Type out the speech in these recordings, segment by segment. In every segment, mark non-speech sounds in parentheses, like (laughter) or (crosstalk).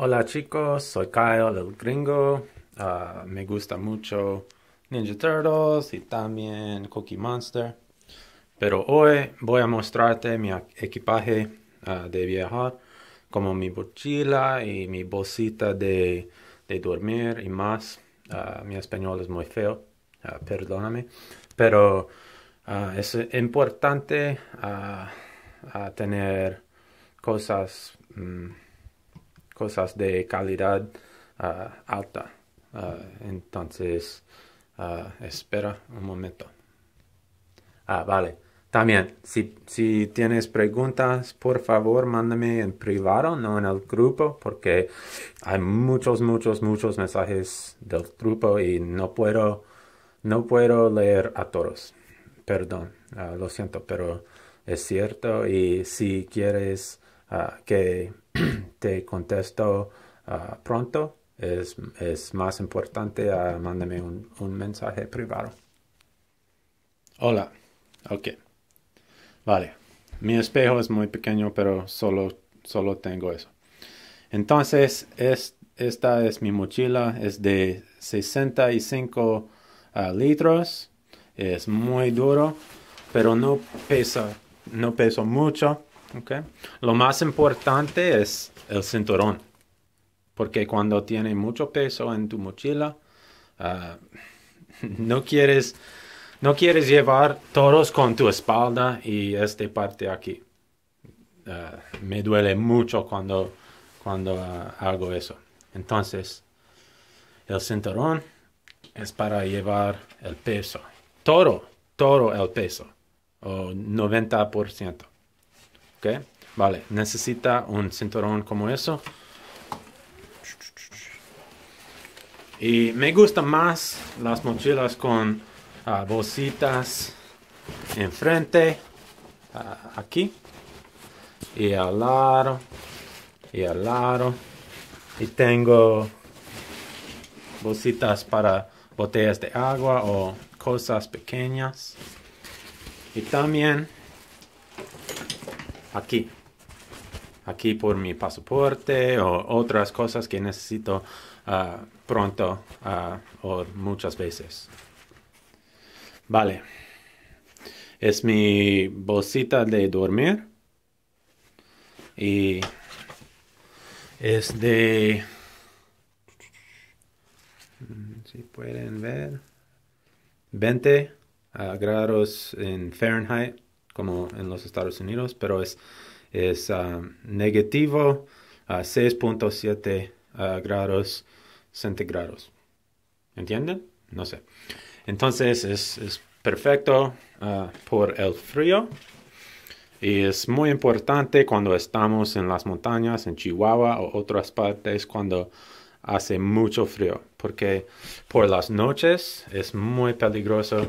Hola chicos, soy Kyle, el gringo. Ah, me gusta mucho Ninja Turtles y también Cookie Monster. Pero hoy voy a mostrarte mi equipaje ah, de viajar, como mi mochila y mi bolsita de, de dormir y más. Ah, mi español es muy feo, perdóname. Pero es importante tener cosas... Mm, cosas de calidad ah, alta. Ah, entonces, ah, espera un momento. Ah, vale. También, si, si, tienes preguntas, por favor, mándame en privado, no en el grupo, porque hay muchos, muchos, muchos mensajes del grupo y no puedo, no puedo leer a todos. Perdón, lo siento, pero es cierto. Y si quieres que (clears throat) te contesto ah, pronto. Es, es, más importante, ah, mándame un, mensaje privado. Hola, ok. Vale, mi espejo es muy pequeño, pero solo, solo tengo eso. Entonces, es, esta es mi mochila, es de 65 ah, litros, es muy duro, pero no pesa, no pesa mucho. Okay. Lo más importante es el cinturón, porque cuando tiene mucho peso en tu mochila, ah, no quieres no quieres llevar toros con tu espalda y esta parte aquí. Ah, me duele mucho cuando, cuando ah, hago eso. Entonces, el cinturón es para llevar el peso. Toro, todo el peso. O 90%. Okay, Vale, necesita un cinturón como eso. Y me gustan más las mochilas con ah, bolsitas enfrente, ah, aquí, y al lado, y al lado. Y tengo bolsitas para botellas de agua o cosas pequeñas. Y también aquí. Aquí por mi pasaporte o otras cosas que necesito ah, pronto ah, o muchas veces. Vale. Es mi bolsita de dormir. Y es de... Mm, si pueden ver. 20 ah, grados en Fahrenheit como en los Estados Unidos, pero es, es ah, negativo a 6.7 ah, grados centígrados. ¿Entienden? No sé. Entonces es, perfecto ah, por el frío. Y es muy importante cuando estamos en las montañas, en Chihuahua o otras partes, cuando hace mucho frío, porque por las noches es muy peligroso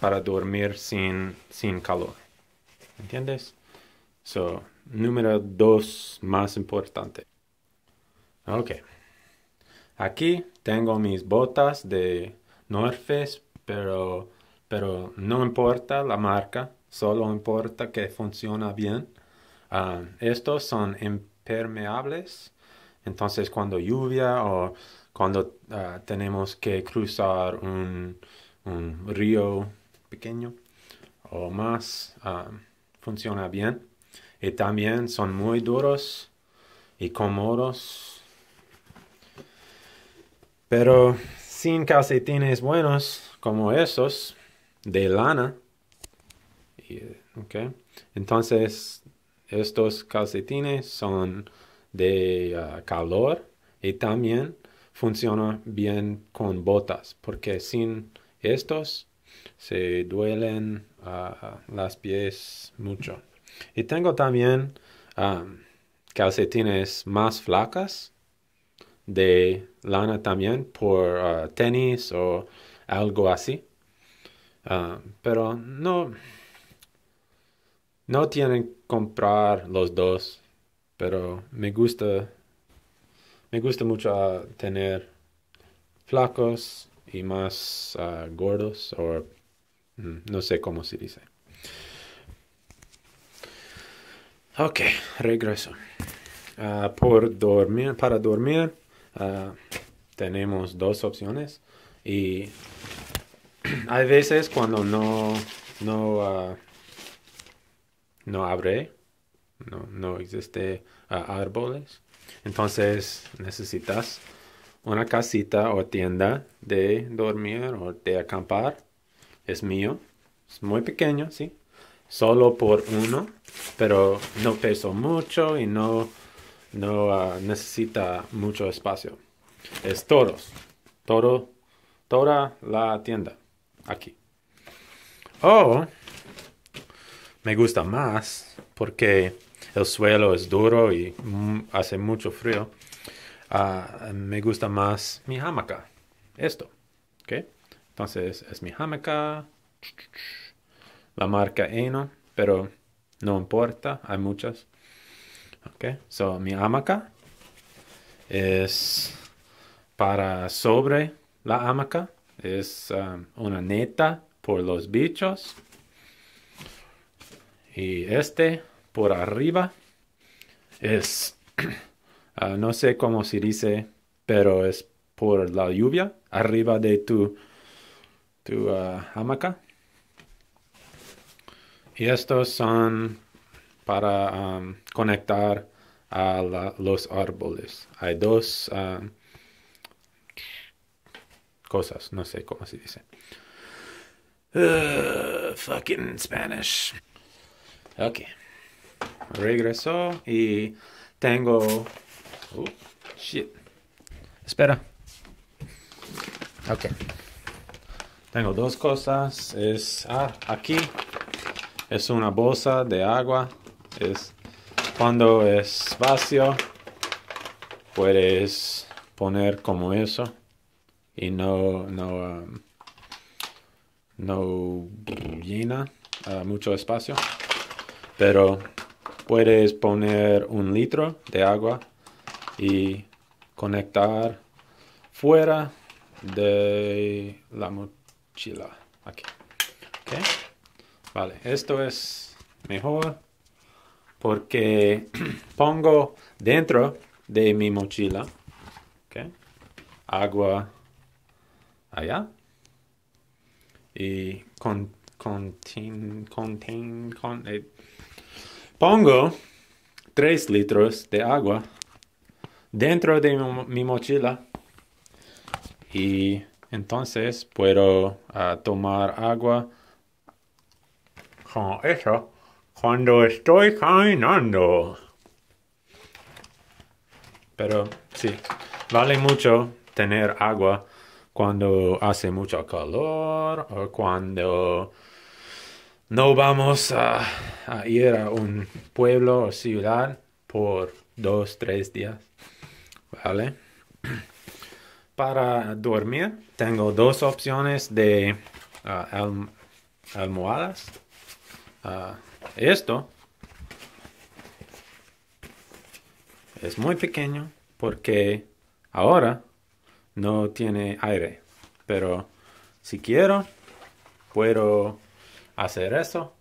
para dormir sin, sin calor. ¿Entiendes? So, número dos más importante. Ok. Aquí tengo mis botas de Norfes, pero, pero no importa la marca, solo importa que funciona bien. Ah, estos son impermeables, entonces cuando lluvia o cuando ah, tenemos que cruzar un, un río pequeño o más, ah, funciona bien. Y también son muy duros y cómodos. Pero sin calcetines buenos como estos de lana. Entonces, estos calcetines son de ah, calor y también funciona bien con botas, porque sin estos se duelen ah, ah, las pies mucho. Y tengo también ah, calcetines más flacas de lana también por tenis o algo así. pero no, no tienen que comprar los dos. Pero me gusta, me gusta mucho tener flacos y más ah, gordos o mm, no sé cómo se dice. Ok, regreso. Ah, por dormir, para dormir ah, tenemos dos opciones y (clears throat) hay veces cuando no, no, no abre, no, no existe árboles, entonces necesitas una casita o tienda de dormir o de acampar. Es mío. Es muy pequeño, sí. Solo por uno, pero no peso mucho y no, no ah, necesita mucho espacio. Es todos. Todo, toda la tienda. Aquí. O me gusta más porque el suelo es duro y hace mucho frío Ah, me gusta más mi hamaca. Esto. Entonces es mi hamaca. La marca Eno. Pero no importa. Hay muchas. ¿Ok? So mi hamaca es para sobre la hamaca. Es um, una neta por los bichos. Y este por arriba es (clears throat) Ah, no sé cómo se dice, pero es por la lluvia arriba de tu, ah, hamaca. Y estos son para conectar a los árboles. Hay dos cosas, no sé cómo se dice. fucking Spanish. Ok. Regreso y tengo Oh, shit. Espera. Ok. Tengo dos cosas. Es ah, aquí. Es una bolsa de agua. Es cuando es vacío. Puedes poner como eso. Y no, no, um, no llena uh, mucho espacio. Pero puedes poner un litro de agua y conectar fuera de la mochila. Aquí. Vale, esto es mejor porque (clears throat) pongo dentro de mi mochila agua allá y con, con, con, eh, pongo tres litros de agua dentro de mi, mochila y entonces puedo ah, tomar agua con eso cuando estoy caminando. Pero sí, vale mucho tener agua cuando hace mucho calor o cuando no vamos a, a, ir a un pueblo o ciudad por dos, tres días. ¿vale? Para dormir tengo dos opciones de ah, almohadas. Ah, esto es muy pequeño porque ahora no tiene aire. Pero si quiero, puedo hacer eso.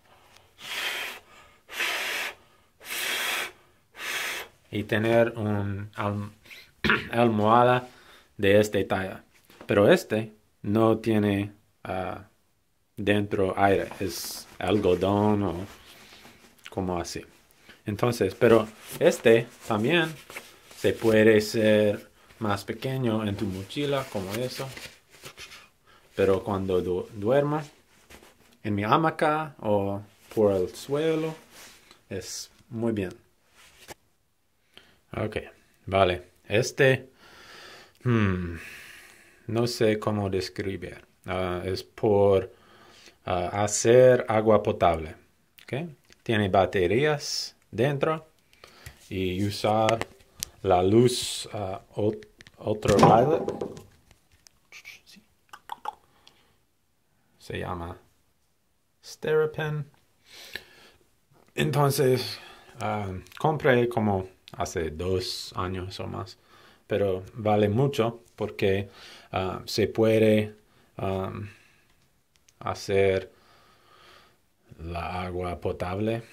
Y tener un (coughs) almohada de esta talla. Pero este no tiene ah, dentro aire, es algodón o como así. Entonces, pero este también se puede ser más pequeño en tu mochila, como eso. Pero cuando duerma en mi hamaca o por el suelo, es muy bien. Ok, vale. Este, hmm, no sé cómo describir. Ah, es por ah, hacer agua potable. ¿okay? Tiene baterías dentro y usar la luz uh, otro Se llama Steripen. Entonces, compré como hace dos años o más. Pero vale mucho porque ah, se puede hacer la agua potable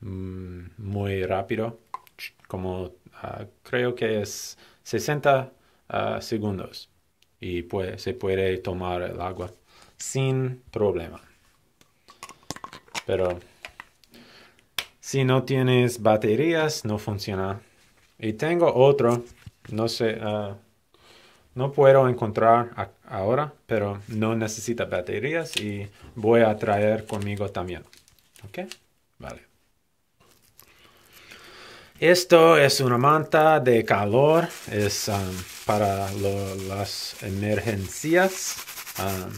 mm, muy rápido, como ah, creo que es 60 ah, segundos y puede, se puede tomar el agua sin problema. Pero si no tienes baterías, no funciona. Y tengo otro, no sé, ah, no puedo encontrar ahora, pero no necesita baterías y voy a traer conmigo también. ¿Ok? Vale. Esto es una manta de calor, es ah, para las emergencias. Ah,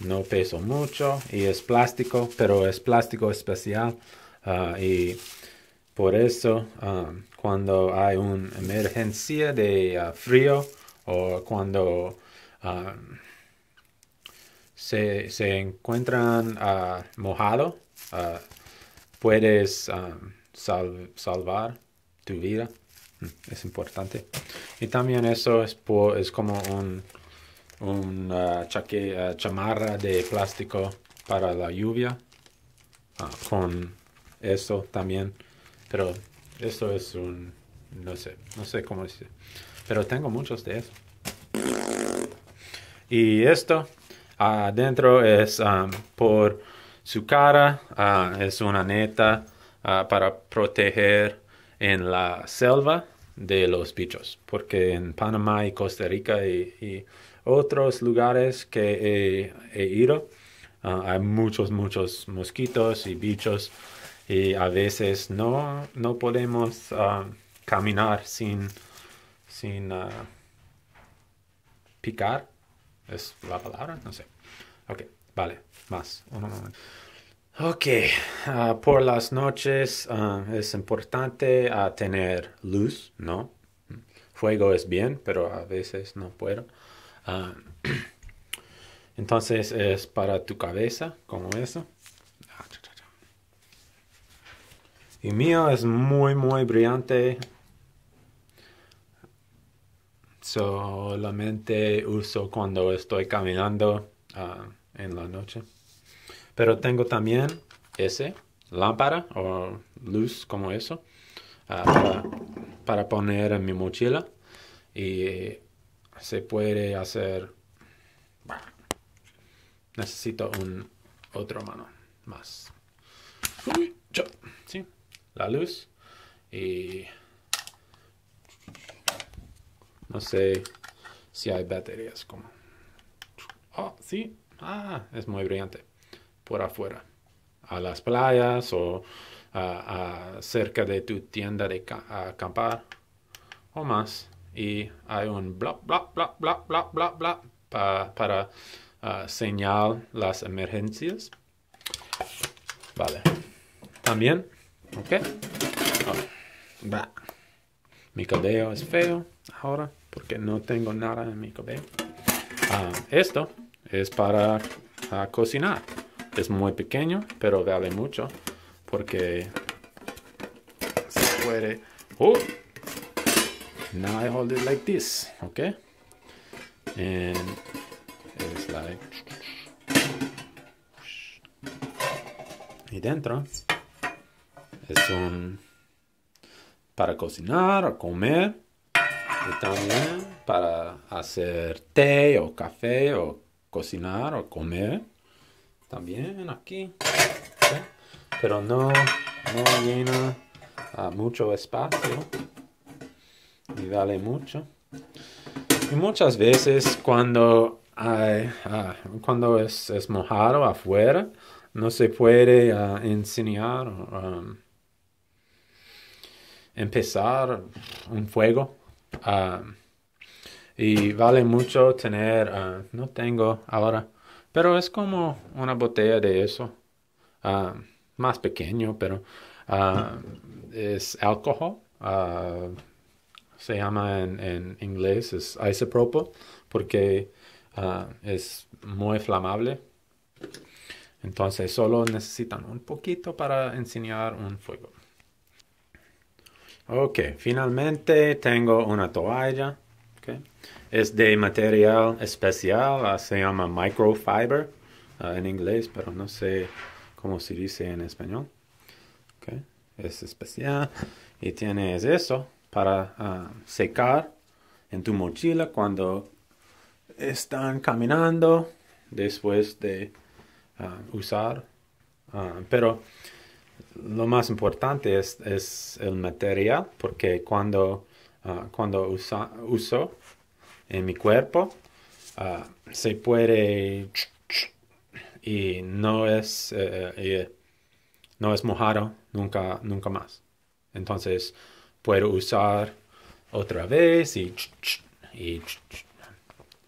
no peso mucho y es plástico, pero es plástico especial. Ah, y por eso, ah, cuando hay una emergencia de ah, frío o cuando se, encuentran mojado, puedes salvar tu vida. Mm, es importante. Y también eso es, como un, chamarra de plástico para la lluvia con esto también. Pero esto es un... No sé, no sé cómo decir. Pero tengo muchos de eso. Y esto adentro es um, por su cara, uh, es una neta uh, para proteger en la selva de los bichos, porque en Panamá y Costa Rica y, otros lugares que he, ido uh, hay muchos, muchos mosquitos y bichos y a veces no, no podemos ah, caminar sin, sin ah, picar. ¿Es la palabra? No sé. Ok, vale, más. Ok, ah, por las noches es importante tener luz, ¿no? Fuego es bien, pero a veces no puedo. (clears throat) entonces es para tu cabeza, como eso. Y mío es muy, muy brillante. Solamente uso cuando estoy caminando ah, en la noche. Pero tengo también ese, lámpara o luz como eso, ah, para, poner en mi mochila. Y se puede hacer... necesito un otro mano más la luz y no sé si hay baterías como oh sí ah es muy brillante por afuera a las playas o a, cerca de tu tienda de acampar o más y hay un bla bla bla bla bla bla bla para ah, señalar las emergencias vale también ¿Ok? Mi cabello es feo ahora porque no tengo nada en mi cabello. Ah, esto es para ah, cocinar. Es muy pequeño, pero vale mucho porque se puede... Oh, now I hold it like this, okay? And it's like... Y dentro son para cocinar o comer y también para hacer té o café o cocinar o comer también aquí pero no no llena ah, mucho espacio y vale mucho y muchas veces cuando hay, ah, cuando es, es, mojado afuera no se puede ah, enseñar um, empezar un fuego. Ah, y vale mucho tener, ah, no tengo ahora, pero es como una botella de eso, ah, más pequeño, pero es alcohol, se llama en, inglés, es isopropo, porque es muy inflamable. Entonces solo necesitan un poquito para enseñar un fuego. Ok, finalmente tengo una toalla. Okay. Es de material especial, ah, se llama microfiber ah, en inglés, pero no sé cómo se dice en español. Okay. Es especial y tienes eso para ah, secar en tu mochila cuando están caminando después de usar. pero lo más importante es, el material, porque cuando, ah, cuando uso en mi cuerpo, ah, se puede y no es, eh, eh, no es mojado nunca, nunca más. Entonces puedo usar otra vez y...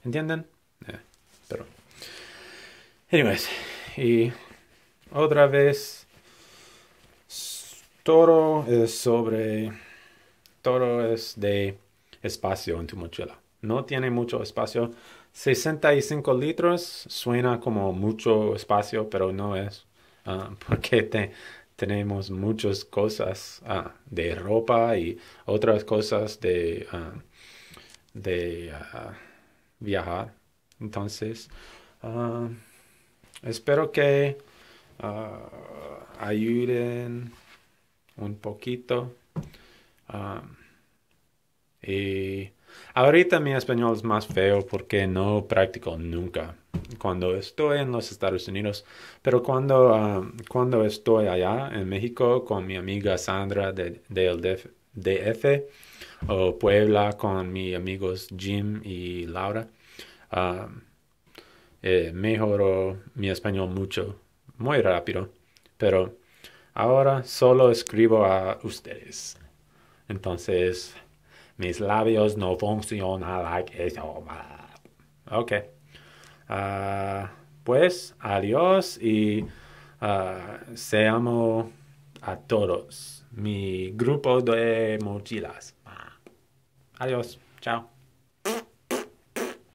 ¿Entienden? Eh, pero... Anyways, y otra vez toro es sobre... Toro es de espacio en tu mochila. No tiene mucho espacio. 65 litros suena como mucho espacio, pero no es. Ah, (laughs) porque tenemos muchas cosas ah, de ropa y otras cosas de, ah, de viajar. Entonces, espero que ayuden un poquito. Ah, y ahorita mi español es más feo porque no practico nunca cuando estoy en los Estados Unidos, pero cuando, ah, cuando estoy allá en México con mi amiga Sandra del de, DF o Puebla con mis amigos Jim y Laura, ah, eh, mejoro mi español mucho, muy rápido, pero Ahora solo escribo a ustedes. Entonces, mis labios no funcionan like eso. Ok. Ah, pues, adiós y ah, seamos a todos. Mi grupo de mochilas. Adiós. Chao.